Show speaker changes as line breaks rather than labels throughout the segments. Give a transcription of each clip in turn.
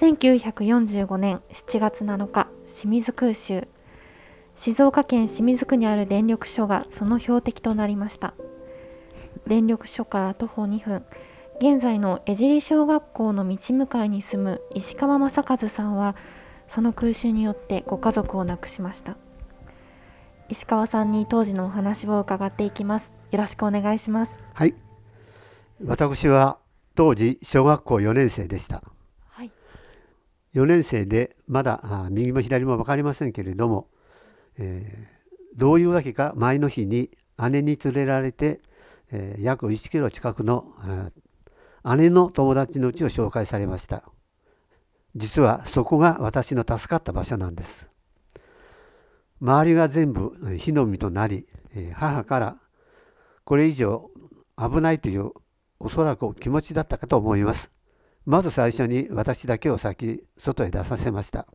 1945年7月7日清水空襲静岡県清水区にある電力所がその標的となりました電力所から徒歩2分現在の江尻小学校の道向かいに住む石川正和さんはその空襲によってご家族を亡くしました石川さんに当時のお話を伺っていきますよろしくお願いします
はい私は当時小学校4年生でした4年生でまだ右も左も分かりませんけれども、えー、どういうわけか前の日に姉に連れられて、えー、約1キロ近くの、姉の友達の家を紹介されました実はそこが私の助かった場所なんです周りが全部火の海となり母からこれ以上危ないというおそらく気持ちだったかと思いますまず最初に私だけを先外へ出させました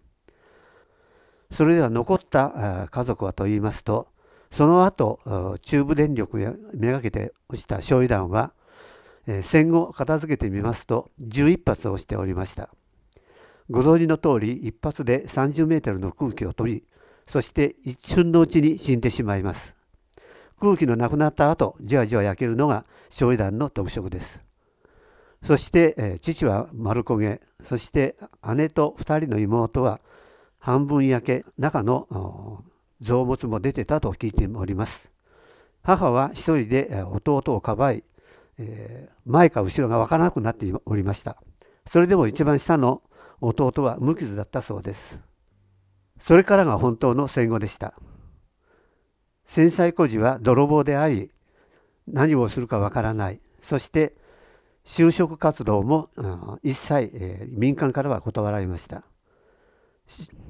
それでは残った家族はと言いますとその後中部電力へめがけて落ちた焼夷弾は戦後片付けてみますと11発をしておりましたご存知の通り1発で30メートルの空気を取りそして一瞬のうちに死んでしまいます空気のなくなった後じわじわ焼けるのが焼夷弾の特色ですそして、えー、父は丸焦げそして姉と2人の妹は半分焼け中の臓物も出てたと聞いております母は一人で弟をかばい、えー、前か後ろがわからなくなっておりましたそれでも一番下の弟は無傷だったそうですそれからが本当の戦後でした戦災孤児は泥棒であり何をするかわからないそして就職活動も、うん、一切、えー、民間からは断られました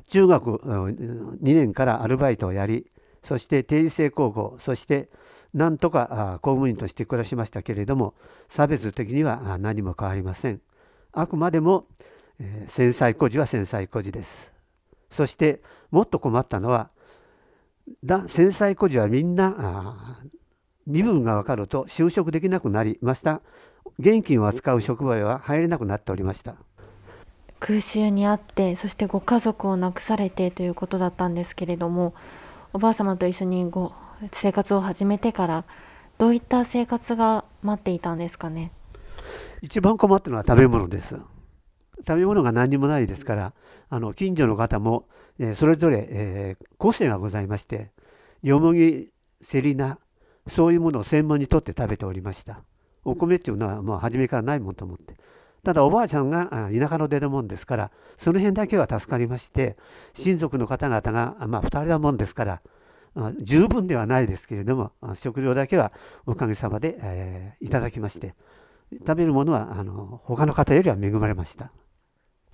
中学、うん、2年からアルバイトをやりそして定時制高校そしてなんとか公務員として暮らしましたけれども差別的には何も変わりませんあくまでも、えー、繊細孤児は繊細孤児ですそしてもっと困ったのは繊細孤児はみんな身分が分かると就職できなくなりました現金を扱う職場へは入れなくなっておりました
空襲にあってそしてご家族を亡くされてということだったんですけれどもおばあ様と一緒にご生活を始めてからどういった生活が待っていたんですかね
一番困ったのは食べ物です食べ物が何にもないですからあの近所の方も、えー、それぞれ、えー、個性がございましてよもぎセリナそういうものを専門にとって食べておりましたお米っていうのはもう初めからないもんと思ってただおばあちゃんが田舎の出るもんですからその辺だけは助かりまして親族の方々が、まあ、2人だもんですから十分ではないですけれども食料だけはおかげさまで、えー、いただきまして食べるものはあの他の方よりは恵まれました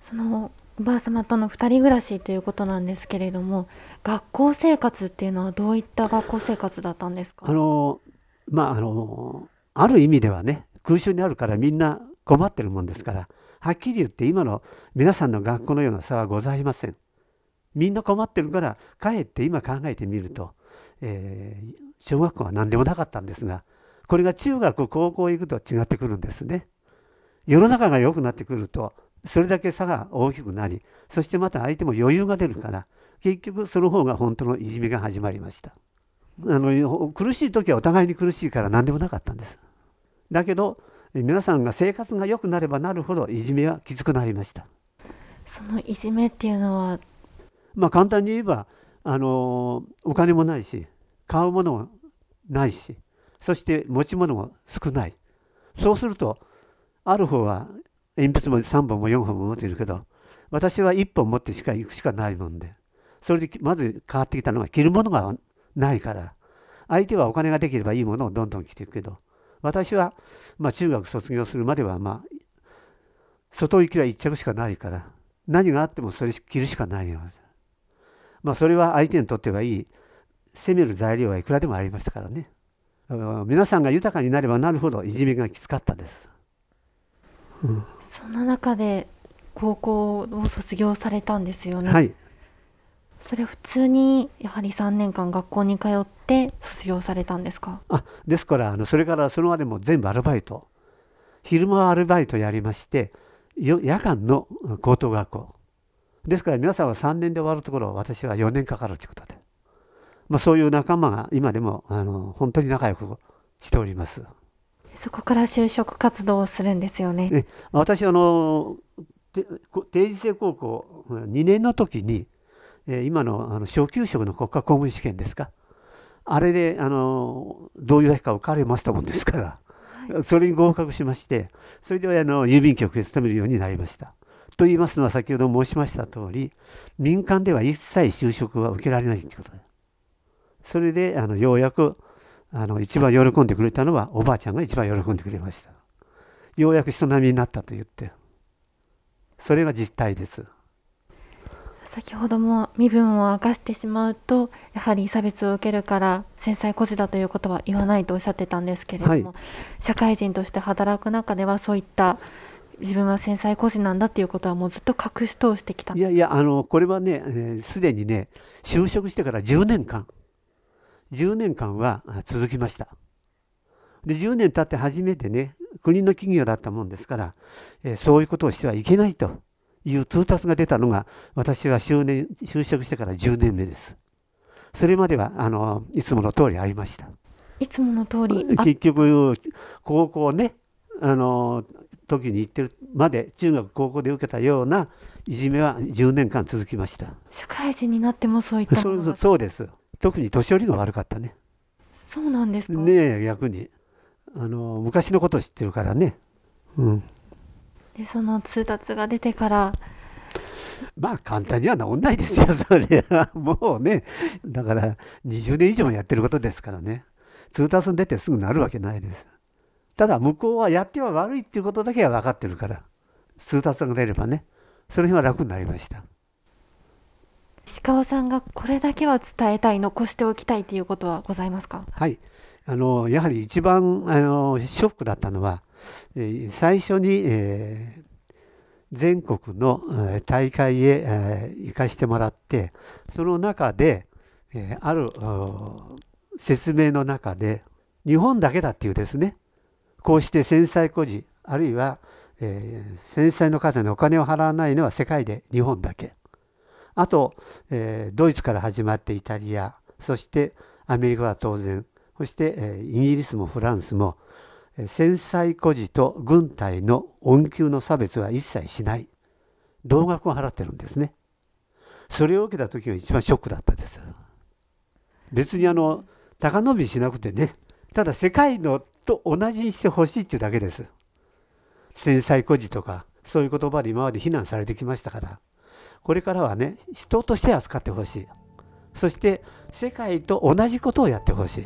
そのおばあ様との2人暮らしということなんですけれども学校生活っていうのはどういった学校生活だったんですかあ
のまああのある意味ではね空襲にあるからみんな困ってるもんですからはっきり言って今の皆さんの学校のような差はございません。みんな困ってるからかえって今考えてみると、えー、小学校は何でもなかったんですがこれが中学高校行くと違ってくるんですね。世の中が良くなってくるとそれだけ差が大きくなりそしてまた相手も余裕が出るから結局その方が本当のいじめが始まりましたあの苦しい時はお互いに苦しいから何でもなかったんですだけど皆さんが生活が良くなればなるほどいじめはきつくなりました
そのいじめっていうのは
まあ簡単に言えばあのお金もないし買うものもないしそして持ち物も少ないそうするとある方は鉛筆も3本も4本も持っているけど私は1本持ってしか行くしかないもんでそれでまず変わってきたのが着るものがないから相手はお金ができればいいものをどんどん着ていくけど私はま中学卒業するまではま外行きは1着しかないから何があってもそれ着るしかないよ。まあ、それは相手にとってはいい攻める材料はいくらでもありましたからね皆さんが豊かになればなるほどいじめがきつかったです。
そんな中で高校を卒業されたんですよね。はい、それ普通にやはり3年間学校に通って卒業されたんですかあ
ですからあのそれからそのまでも全部アルバイト昼間はアルバイトやりまして夜間の高等学校ですから皆さんは3年で終わるところ私は4年かかるということで、まあ、そういう仲間が今でもあの本当に仲良くしております。
そこから就職活動をするんですよね。
私あの定時制高校2年の時に今のあの小給職の国家公務員試験ですかあれであのどういう役か受かれましたもんですから、はい、それに合格しましてそれであの郵便局で勤めるようになりました。と言いますのは先ほど申しました通り民間では一切就職は受けられないということです。それであのようやくあの一番喜んでくれたのはおばあちゃんが一番喜んでくれましたようやく人並みになったと言ってそれが実態です
先ほども身分を明かしてしまうとやはり差別を受けるから繊細孤児だということは言わないとおっしゃってたんですけれども、はい、社会人として働く中ではそういった自分は繊細孤児なんだっていうことはもうずっと隠し通してきたい
やいやあのこれはねすで、ー、にね就職してから10年間10年間は続きました。で10年経って初めてね国の企業だったもんですから、えー、そういうことをしてはいけないという通達が出たのが私は就年就職してから10年目です。それまではあのいつもの通りありました。
いつもの通り結
局高校ねあの時に行ってるまで中学高校で受けたようないじめは10年間続きました
社会人になってもそういったそうで
す特に年寄りが悪かったね
そうなんです
かねえ逆にあの昔のこと知ってるからねうん
でその通達が出てから
まあ簡単には治んないですよそれはもうねだから20年以上やってることですからね通達に出てすぐなるわけないですただ向こうはやっては悪いっていうことだけは分かってるから通達が出ればねその辺は楽になりました
石川さんがこれだけは伝えたい残しておきたいということはございますか
はいあのやはり一番あのショックだったのは、え最初に、えー、全国の、え大会へ、えー、行かしてもらってその中で、えー、ある説明の中で日本だけだっていうですねこうして戦災孤児あるいは、えー、戦災の方にお金を払わないのは世界で日本だけ。あと、えー、ドイツから始まってイタリアそしてアメリカは当然そして、えー、イギリスもフランスも、えー、戦災孤児と軍隊の恩給の差別は一切しない同額を払ってるんですねそれを受けた時が一番ショックだったです別にあの高伸びしなくてねただ世界のと同じにしてほしいっていうだけです戦災孤児とかそういう言葉で今まで非難されてきましたから。これからはね人として扱ってほしいそして世界と同じことをやってほしい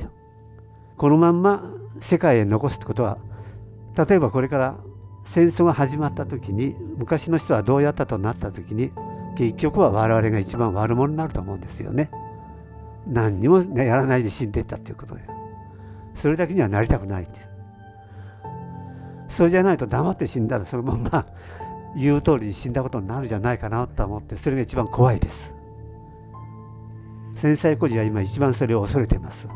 このまんま世界へ残すってことは例えばこれから戦争が始まった時に昔の人はどうやったとなった時に結局は我々が一番悪者になると思うんですよね。何にもやらないで死んでったっていうことでそれだけにはなりたくないっていうそれじゃないと黙って死んだらそのまま言う通りに死んだことになるんじゃないかなと思ってそれが一番怖いです。繊細孤児は今一番それを恐れています。